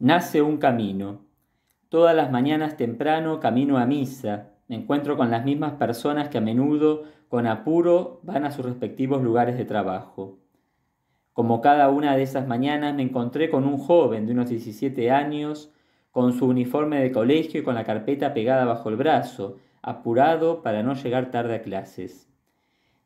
Nace un camino. Todas las mañanas temprano camino a misa. Me encuentro con las mismas personas que a menudo, con apuro, van a sus respectivos lugares de trabajo. Como cada una de esas mañanas me encontré con un joven de unos 17 años, con su uniforme de colegio y con la carpeta pegada bajo el brazo, apurado para no llegar tarde a clases.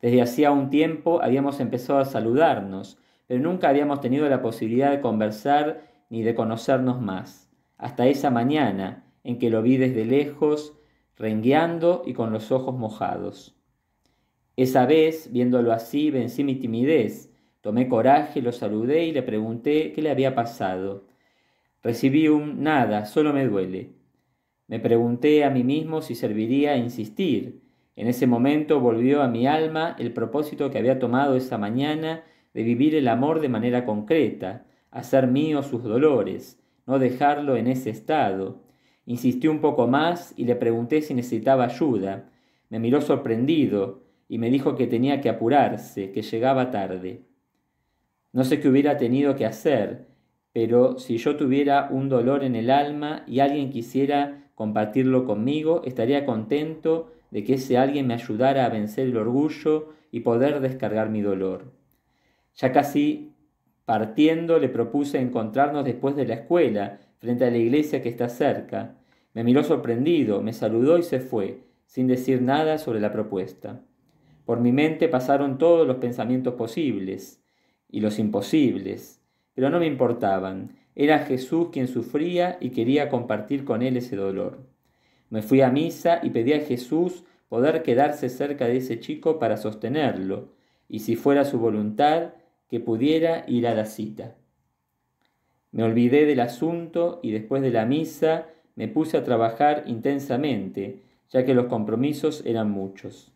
Desde hacía un tiempo habíamos empezado a saludarnos, pero nunca habíamos tenido la posibilidad de conversar ni de conocernos más, hasta esa mañana en que lo vi desde lejos, rengueando y con los ojos mojados. Esa vez, viéndolo así, vencí mi timidez, tomé coraje, lo saludé y le pregunté qué le había pasado. Recibí un nada, solo me duele. Me pregunté a mí mismo si serviría a insistir. En ese momento volvió a mi alma el propósito que había tomado esa mañana de vivir el amor de manera concreta, hacer mío sus dolores, no dejarlo en ese estado. Insistí un poco más y le pregunté si necesitaba ayuda. Me miró sorprendido y me dijo que tenía que apurarse, que llegaba tarde. No sé qué hubiera tenido que hacer, pero si yo tuviera un dolor en el alma y alguien quisiera compartirlo conmigo, estaría contento de que ese alguien me ayudara a vencer el orgullo y poder descargar mi dolor. Ya casi Partiendo le propuse encontrarnos después de la escuela, frente a la iglesia que está cerca. Me miró sorprendido, me saludó y se fue, sin decir nada sobre la propuesta. Por mi mente pasaron todos los pensamientos posibles y los imposibles, pero no me importaban. Era Jesús quien sufría y quería compartir con él ese dolor. Me fui a misa y pedí a Jesús poder quedarse cerca de ese chico para sostenerlo, y si fuera su voluntad, que pudiera ir a la cita. Me olvidé del asunto y después de la misa me puse a trabajar intensamente, ya que los compromisos eran muchos.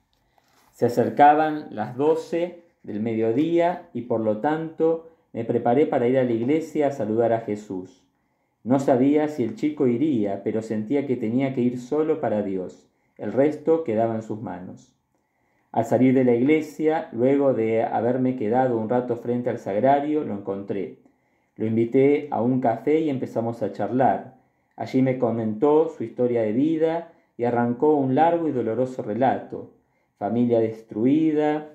Se acercaban las doce del mediodía y por lo tanto me preparé para ir a la iglesia a saludar a Jesús. No sabía si el chico iría, pero sentía que tenía que ir solo para Dios. El resto quedaba en sus manos. Al salir de la iglesia, luego de haberme quedado un rato frente al sagrario, lo encontré. Lo invité a un café y empezamos a charlar. Allí me comentó su historia de vida y arrancó un largo y doloroso relato. Familia destruida,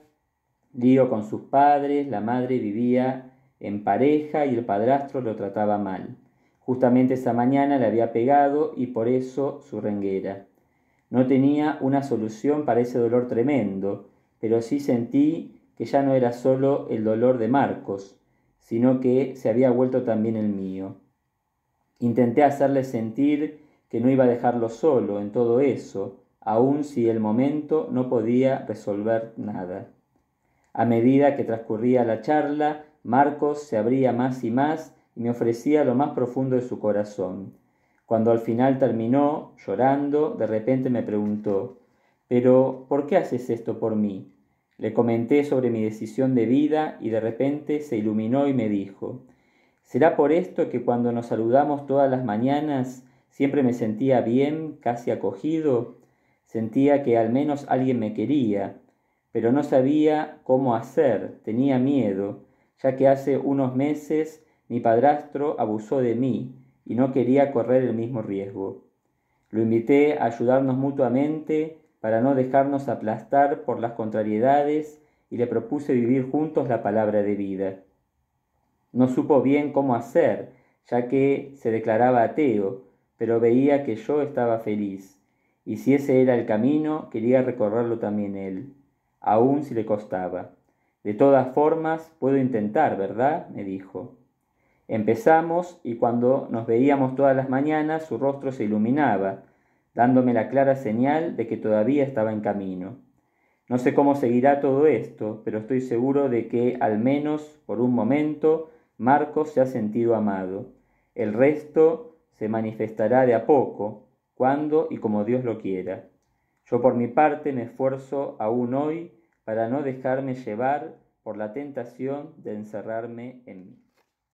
lío con sus padres, la madre vivía en pareja y el padrastro lo trataba mal. Justamente esa mañana le había pegado y por eso su renguera. No tenía una solución para ese dolor tremendo, pero sí sentí que ya no era solo el dolor de Marcos, sino que se había vuelto también el mío. Intenté hacerle sentir que no iba a dejarlo solo en todo eso, aun si el momento no podía resolver nada. A medida que transcurría la charla, Marcos se abría más y más y me ofrecía lo más profundo de su corazón. Cuando al final terminó, llorando, de repente me preguntó, pero ¿por qué haces esto por mí? Le comenté sobre mi decisión de vida y de repente se iluminó y me dijo, ¿será por esto que cuando nos saludamos todas las mañanas siempre me sentía bien, casi acogido? Sentía que al menos alguien me quería, pero no sabía cómo hacer, tenía miedo, ya que hace unos meses mi padrastro abusó de mí y no quería correr el mismo riesgo. Lo invité a ayudarnos mutuamente para no dejarnos aplastar por las contrariedades y le propuse vivir juntos la palabra de vida. No supo bien cómo hacer, ya que se declaraba ateo, pero veía que yo estaba feliz, y si ese era el camino, quería recorrerlo también él, aun si le costaba. De todas formas, puedo intentar, ¿verdad? me dijo. Empezamos y cuando nos veíamos todas las mañanas su rostro se iluminaba, dándome la clara señal de que todavía estaba en camino. No sé cómo seguirá todo esto, pero estoy seguro de que, al menos por un momento, Marcos se ha sentido amado. El resto se manifestará de a poco, cuando y como Dios lo quiera. Yo por mi parte me esfuerzo aún hoy para no dejarme llevar por la tentación de encerrarme en mí.